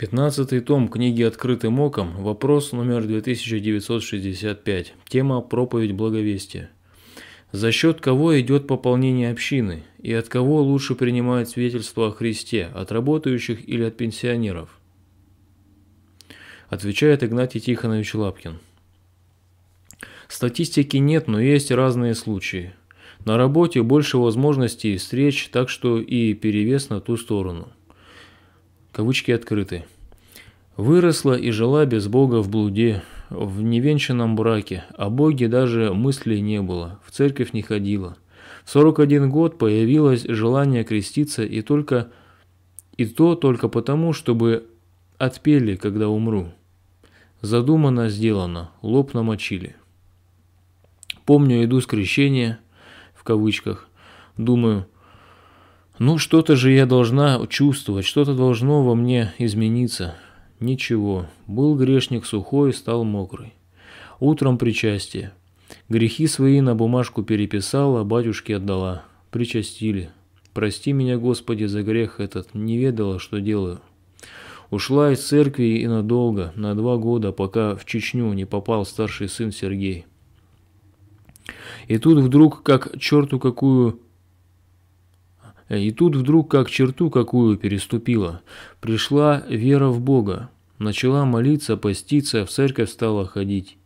Пятнадцатый том книги «Открытым оком», вопрос номер 2965, тема «Проповедь благовестия». За счет кого идет пополнение общины и от кого лучше принимают свидетельство о Христе, от работающих или от пенсионеров? Отвечает Игнатий Тихонович Лапкин. Статистики нет, но есть разные случаи. На работе больше возможностей и встреч, так что и перевес на ту сторону – кавычки открыты, выросла и жила без Бога в блуде, в невенчанном браке, о Боге даже мыслей не было, в церковь не ходила. В 41 год появилось желание креститься и только и то только потому, чтобы отпели, когда умру. Задумано, сделано, лоб намочили. Помню, иду с крещения, в кавычках, думаю – ну, что-то же я должна чувствовать, что-то должно во мне измениться. Ничего, был грешник сухой, стал мокрый. Утром причастие. Грехи свои на бумажку переписала, а батюшке отдала. Причастили. Прости меня, Господи, за грех этот, не ведала, что делаю. Ушла из церкви и надолго, на два года, пока в Чечню не попал старший сын Сергей. И тут вдруг, как черту какую и тут вдруг как черту какую переступила. Пришла вера в Бога. Начала молиться, поститься, в церковь стала ходить.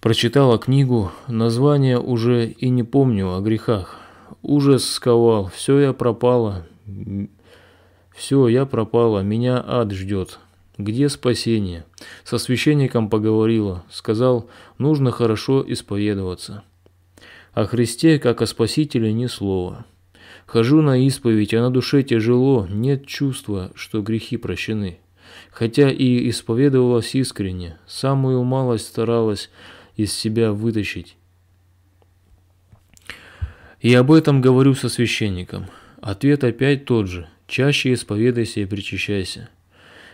Прочитала книгу, название уже и не помню о грехах. Ужас сковал, все я пропала, все я пропала, меня ад ждет. Где спасение? Со священником поговорила, сказал, нужно хорошо исповедоваться. О Христе, как о Спасителе, ни слова. Хожу на исповедь, а на душе тяжело, нет чувства, что грехи прощены. Хотя и исповедовалась искренне, самую малость старалась из себя вытащить. И об этом говорю со священником. Ответ опять тот же. Чаще исповедайся и причащайся.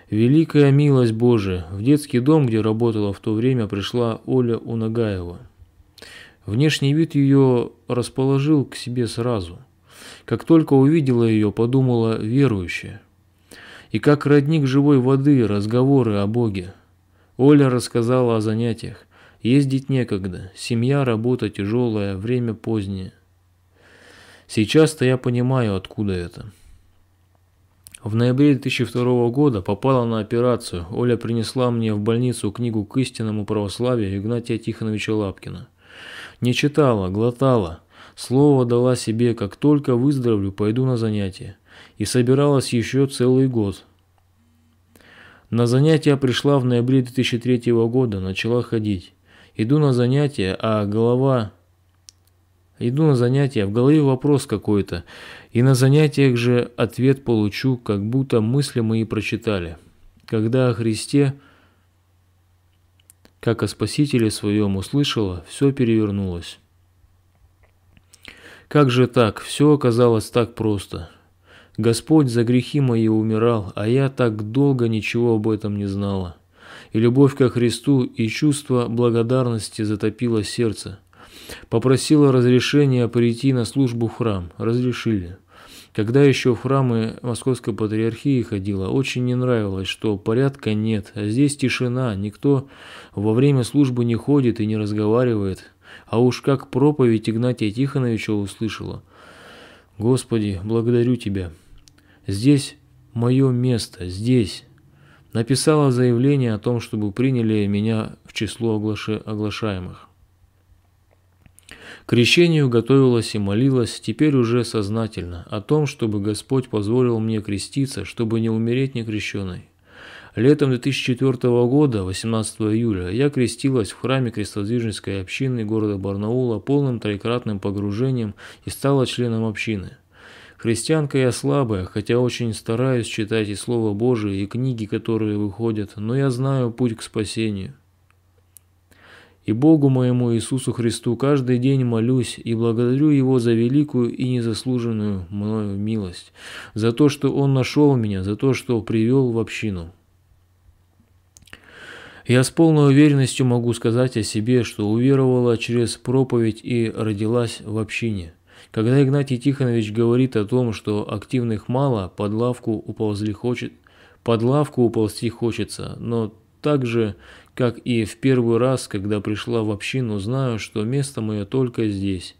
Великая милость Божия. В детский дом, где работала в то время, пришла Оля Унагаева. Внешний вид ее расположил к себе сразу. Как только увидела ее, подумала верующая. И как родник живой воды, разговоры о Боге. Оля рассказала о занятиях. Ездить некогда, семья, работа тяжелая, время позднее. Сейчас-то я понимаю, откуда это. В ноябре 2002 года попала на операцию. Оля принесла мне в больницу книгу к истинному православию Игнатия Тихоновича Лапкина. Не читала, глотала. Слово дала себе, как только выздоровлю, пойду на занятия. И собиралась еще целый год. На занятия пришла в ноябре 2003 года, начала ходить. Иду на занятия, а голова... Иду на занятия, в голове вопрос какой-то. И на занятиях же ответ получу, как будто мысли мои прочитали. Когда о Христе как о Спасителе своем услышала, все перевернулось. Как же так? Все оказалось так просто. Господь за грехи мои умирал, а я так долго ничего об этом не знала. И любовь ко Христу, и чувство благодарности затопило сердце. Попросила разрешения прийти на службу в храм. Разрешили. Когда еще в храмы Московской Патриархии ходила, очень не нравилось, что порядка нет, а здесь тишина, никто во время службы не ходит и не разговаривает. А уж как проповедь Игнатия Тихоновича услышала. «Господи, благодарю Тебя. Здесь мое место, здесь». Написала заявление о том, чтобы приняли меня в число оглаши... оглашаемых крещению готовилась и молилась, теперь уже сознательно, о том, чтобы Господь позволил мне креститься, чтобы не умереть некрещенной. Летом 2004 года, 18 июля, я крестилась в храме крестодвиженской общины города Барнаула полным троекратным погружением и стала членом общины. Христианка я слабая, хотя очень стараюсь читать и Слово Божие, и книги, которые выходят, но я знаю путь к спасению. И Богу моему Иисусу Христу каждый день молюсь и благодарю Его за великую и незаслуженную мною милость, за то, что Он нашел меня, за то, что привел в общину. Я с полной уверенностью могу сказать о себе, что уверовала через проповедь и родилась в общине. Когда Игнатий Тихонович говорит о том, что активных мало, под лавку уползли хочет, под лавку уползти хочется, но так же, как и в первый раз, когда пришла в общину, знаю, что место мое только здесь.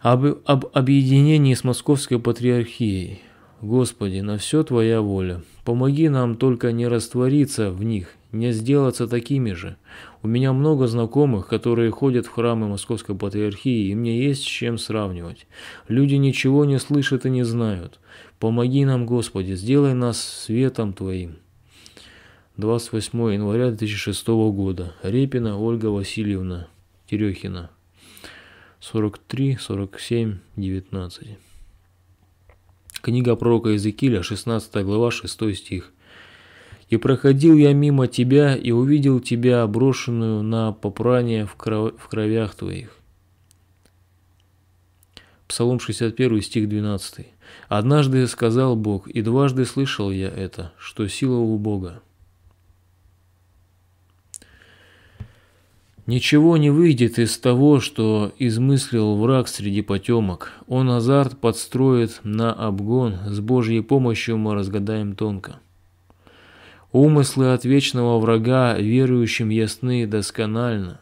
Об, об объединении с Московской Патриархией. Господи, на все Твоя воля. Помоги нам только не раствориться в них, не сделаться такими же. У меня много знакомых, которые ходят в храмы Московской Патриархии, и мне есть с чем сравнивать. Люди ничего не слышат и не знают. Помоги нам, Господи, сделай нас светом Твоим. 28 января 2006 года. Репина Ольга Васильевна Терехина. 43, 47, 19. Книга пророка Иезекииля, 16 глава, 6 стих. «И проходил я мимо тебя, и увидел тебя, брошенную на попрание в, кров... в кровях твоих». Псалом 61, стих 12. «Однажды сказал Бог, и дважды слышал я это, что сила у Бога». Ничего не выйдет из того, что измыслил враг среди потемок. Он азарт подстроит на обгон, с Божьей помощью мы разгадаем тонко. Умыслы от вечного врага верующим ясны досконально.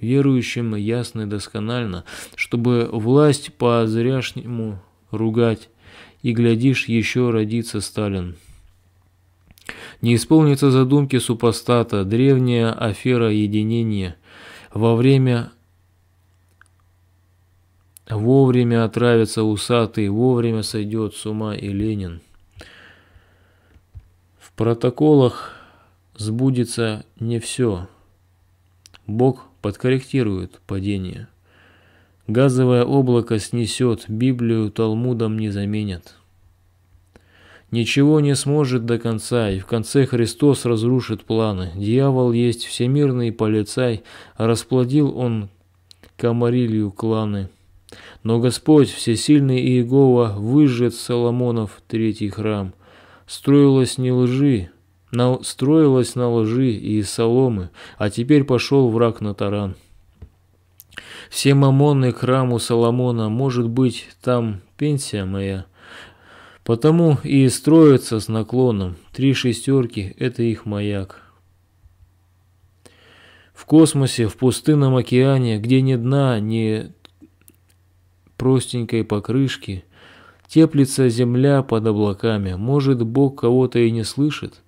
Верующим ясны досконально, чтобы власть по-зряшнему ругать. И, глядишь, еще родится Сталин. Не исполнится задумки супостата, древняя афера единения, во время Вовремя отравится усатый, вовремя сойдет с ума и Ленин. В протоколах сбудется не все. Бог подкорректирует падение. Газовое облако снесет, Библию Талмудом не заменят ничего не сможет до конца, и в конце Христос разрушит планы. Дьявол есть всемирный полицай, расплодил он комарилью кланы. Но Господь, всесильный Иегова, выжжет Соломонов третий храм. Строилось не лжи, на, строилось на лжи и из соломы, а теперь пошел враг на таран. Все мамоны храму Соломона, может быть, там пенсия моя – Потому и строятся с наклоном. Три шестерки – это их маяк. В космосе, в пустынном океане, где ни дна, ни простенькой покрышки, теплится земля под облаками. Может, Бог кого-то и не слышит?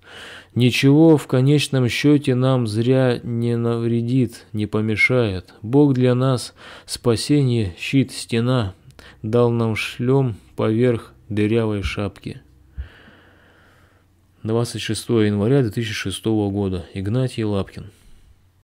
Ничего в конечном счете нам зря не навредит, не помешает. Бог для нас – спасение, щит, стена. Дал нам шлем поверх дырявой шапки. 26 января 2006 года. Игнатий Лапкин.